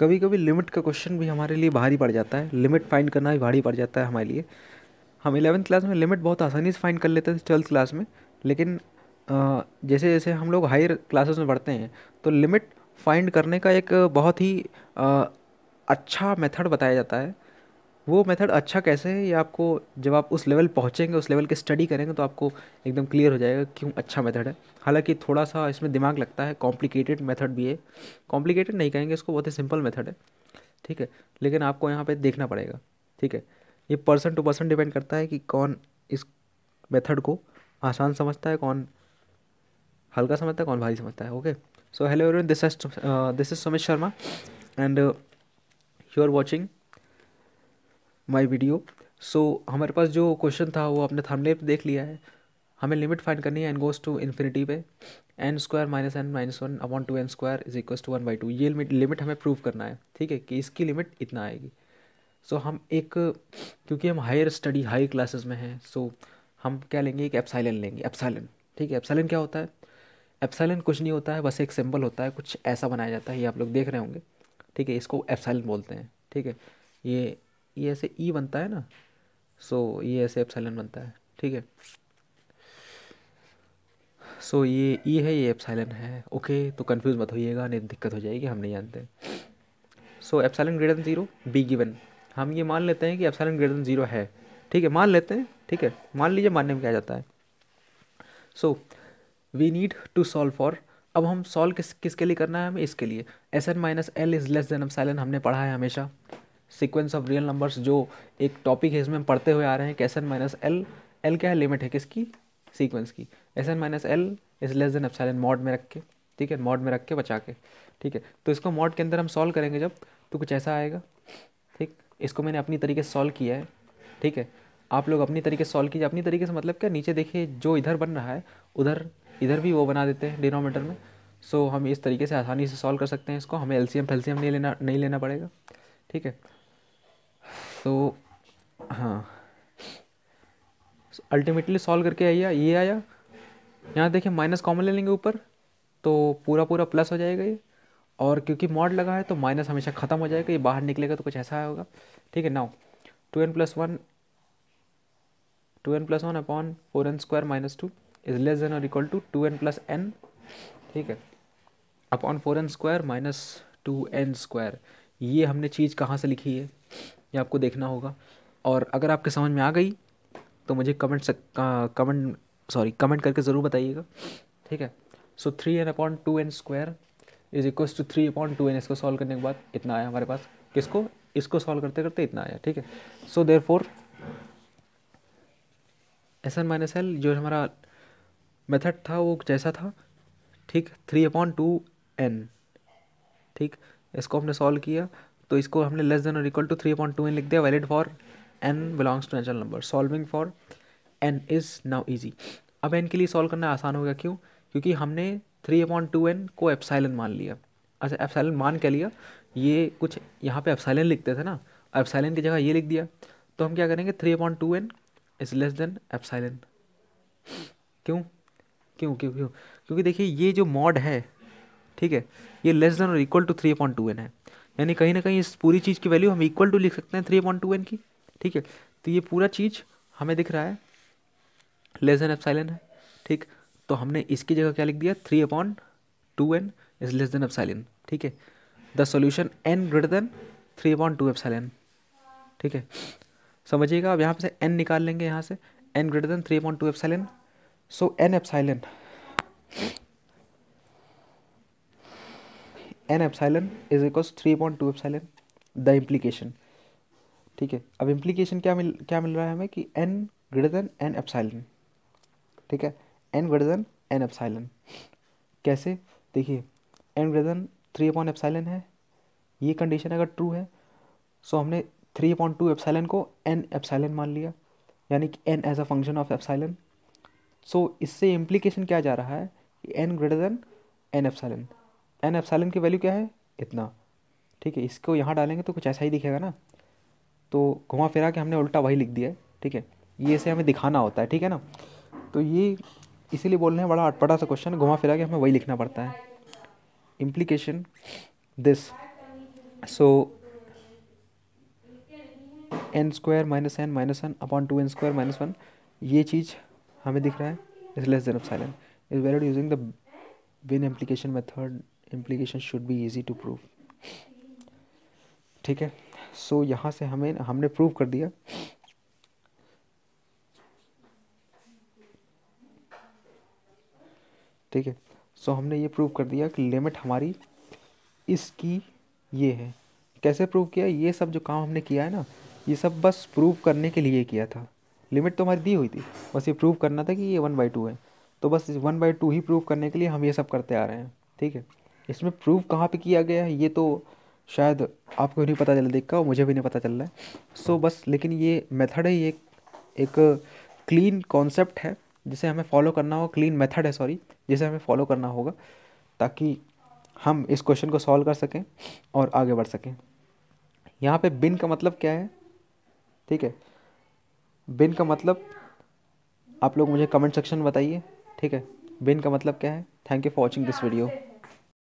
कभी कभी लिमिट का क्वेश्चन भी हमारे लिए भारी पड़ जाता है लिमिट फाइंड करना भी भारी पड़ जाता है हमारे लिए हम इलेवंथ क्लास में लिमिट बहुत आसानी से फाइंड कर लेते थे ट्वेल्थ क्लास में लेकिन जैसे जैसे हम लोग हायर क्लासेस में पढ़ते हैं तो लिमिट फाइंड करने का एक बहुत ही अच्छा मेथड बताया जाता है वो मेथड अच्छा कैसे है ये आपको जब आप उस लेवल पहुँचेंगे उस लेवल के स्टडी करेंगे तो आपको एकदम क्लियर हो जाएगा क्यों अच्छा मेथड है हालांकि थोड़ा सा इसमें दिमाग लगता है कॉम्प्लिकेटेड मेथड भी है कॉम्प्लिकेटेड नहीं कहेंगे इसको बहुत ही सिंपल मेथड है ठीक है लेकिन आपको यहाँ पर देखना पड़ेगा ठीक है ये पर्सन टू पर्सन डिपेंड करता है कि कौन इस मेथड को आसान समझता है कौन हल्का समझता है कौन भारी समझता है okay so hello everyone this this is Sumit Sharma and you are watching my video so हमारे पास जो क्वेश्चन था वो आपने थंबनेल पे देख लिया है हमें लिमिट फाइंड करनी है एन गोज टू इन्फिनिटी पे N square minus N minus one upon two N square is equal to one by two ये लिमिट लिमिट हमें प्रूव करना है ठीक है कि इसकी लिमिट इतना आएगी सो so, हम एक क्योंकि हम हायर स्टडी हाई क्लासेस में हैं सो so, हम क्या लेंगे एक एप्साइलन लेंगे एप्साइलन ठीक है एप्साइलन क्या होता है एप्साइलन कुछ नहीं होता है बस एक सिंबल होता है कुछ ऐसा बनाया जाता है ये आप लोग देख रहे होंगे ठीक है इसको एप्साइलन बोलते हैं ठीक है ये ये ऐसे ई e बनता है ना सो so, ये ऐसे एप्साइलन बनता है ठीक है सो so, ये ई e है ये एप्साइलन है ओके तो कंफ्यूज मत होइएगा नहीं तो दिक्कत हो जाएगी हम नहीं जानते so epsilon greater than zero be given हम ये मान लेते हैं कि एप्साइलन ग्रेटर देन ज़ीरो है ठीक है मान लेते हैं ठीक है मान लीजिए मानने में क्या जाता है so we need to solve for अब हम सॉल्व किस किसके लिए करना है हमें इसके लिए S N minus L is less than epsilon हमने पढ़ा है हमेशा सीक्वेंस ऑफ रियल नंबर्स जो एक टॉपिक है इसमें हम पढ़ते हुए आ रहे हैं कि S N minus L L क्या है लिमिट है किसकी सीक्वेंस की S N minus L is less than epsilon mod में रख के ठीक है मॉड में रख के बचा के ठीक है तो इसको मॉड के अंदर हम सॉल्व करेंगे जब तो कुछ ऐसा आएगा ठीक इसको मैंने अपनी तरीके से सॉल्व किया है ठीक है आप लोग अपनी तरीके से सॉल्व कीजिए अपनी तरीके से मतलब क्या नीचे देखिए जो इधर बन रहा है उधर इधर भी वो बना देते हैं डिनोमीटर में सो हम इस तरीके से आसानी से सॉल्व कर सकते हैं इसको हमें एलसीएम फेलसीएम नहीं लेना नहीं लेना पड़ेगा ठीक है सो तो, हाँ अल्टीमेटली सॉल्व करके आइए ये आया यहाँ देखिए माइनस कॉमन ले लेंगे ऊपर तो पूरा पूरा प्लस हो जाएगा ये और क्योंकि मॉड लगा है तो माइनस हमेशा ख़त्म हो जाएगा ये बाहर निकलेगा तो कुछ ऐसा होगा ठीक है now two N plus one two N plus one upon four N square minus two is less than और equal to two N plus N ठीक है upon four N square minus two N square ये हमने चीज़ कहाँ से लिखी है ये आपको देखना होगा और अगर आपके समझ में आ गई तो मुझे कमेंट सक कमेंट सॉरी कमेंट करके ज़रूर बताइएगा ठीक है so three N upon two N square is equal to three upon two N इसको सॉल्व करने के बाद इतना आया हमारे पास किसको इसको सॉल्व करते करते इतना आया ठीक है so there four S N minus L जो हमारा मेथड था वो जैसा था ठीक थ्री अपॉन टू एन ठीक इसको हमने सॉल्व किया तो इसको हमने लेस देन और equal to three point two N लिख दिया valid for N belongs to natural number solving for N is now easy अब एन के लिए सॉल्व करना आसान हो गया क्यों क्योंकि हमने थ्री पॉइंट टू एन को एप्साइलन मान लिया अच्छा एफसाइलन मान के लिया ये कुछ यहाँ पे एफसाइलन लिखते थे ना एफसाइलन की जगह ये लिख दिया तो हम क्या करेंगे three point two N is less than epsilon क्यों क्यों क्यों क्यों क्योंकि देखिए ये जो मॉड है ठीक है ये लेस देन और equal to three point two N है यानी कहीं ना कहीं इस पूरी चीज़ की वैल्यू हम इक्वल टू लिख सकते हैं थ्री अपॉइंट टू एन की ठीक है तो ये पूरा चीज़ हमें दिख रहा है लेस देन एफसाइलन है ठीक तो हमने इसकी जगह क्या लिख दिया three upon two N is less than epsilon ठीक है the solution N greater than three upon two epsilon ठीक है समझिएगा अब यहाँ से एन निकाल लेंगे यहाँ से N greater than three upon two epsilon so N epsilon N epsilon is equals three point two epsilon the implication ठीक है अब इम्प्लीकेशन क्या मिल क्या मिल रहा है हमें कि N greater than N epsilon ठीक है N greater than N epsilon कैसे देखिए N greater than three upon epsilon है ये कंडीशन अगर ट्रू है सो हमने थ्री पॉइंट टू एप्साइलन को एन एप्साइलन मान लिया यानी कि N as a function of epsilon so इससे इम्प्लीकेशन क्या जा रहा है कि N greater than N epsilon N epsilon की वैल्यू क्या है इतना ठीक है इसको यहाँ डालेंगे तो कुछ ऐसा ही दिखेगा ना तो घुमा फिरा के हमने उल्टा वही लिख दिया है ठीक है ये ऐसे हमें दिखाना होता है ठीक है ना तो ये इसीलिए बोल रहे हैं बड़ा अटपटा सा क्वेश्चन घुमा फिरा के हमें वही लिखना पड़ता है implication this so N square minus N minus N upon two N square minus one ये चीज़ हमें दिख रहा है is less than of epsilon is very using the win application method implication should be easy to prove ठीक है सो so, यहाँ से हमें हमने प्रूव कर दिया ठीक है सो so, हमने ये प्रूव कर दिया कि लिमिट हमारी इसकी ये है कैसे प्रूव किया ये सब जो काम हमने किया है ना ये सब बस प्रूव करने के लिए किया था लिमिट तो हमारी दी हुई थी बस ये प्रूव करना था कि ये वन बाई टू है तो बस वन बाई टू ही प्रूव करने के लिए हम ये सब करते आ रहे हैं ठीक है इसमें प्रूव कहाँ पे किया गया है ये तो शायद आपको नहीं पता चला देख का मुझे भी नहीं पता चल रहा है सो so, बस लेकिन ये मेथड है ये एक क्लीन कॉन्सेप्ट है जिसे हमें फॉलो करना होगा क्लीन मेथड है सॉरी जिसे हमें फॉलो करना होगा ताकि हम इस क्वेश्चन को सॉल्व कर सकें और आगे बढ़ सकें यहाँ पे बिन का मतलब क्या है ठीक है बिन का मतलब आप लोग मुझे कमेंट सेक्शन में बताइए ठीक है बिन का मतलब क्या है thank you for watching this video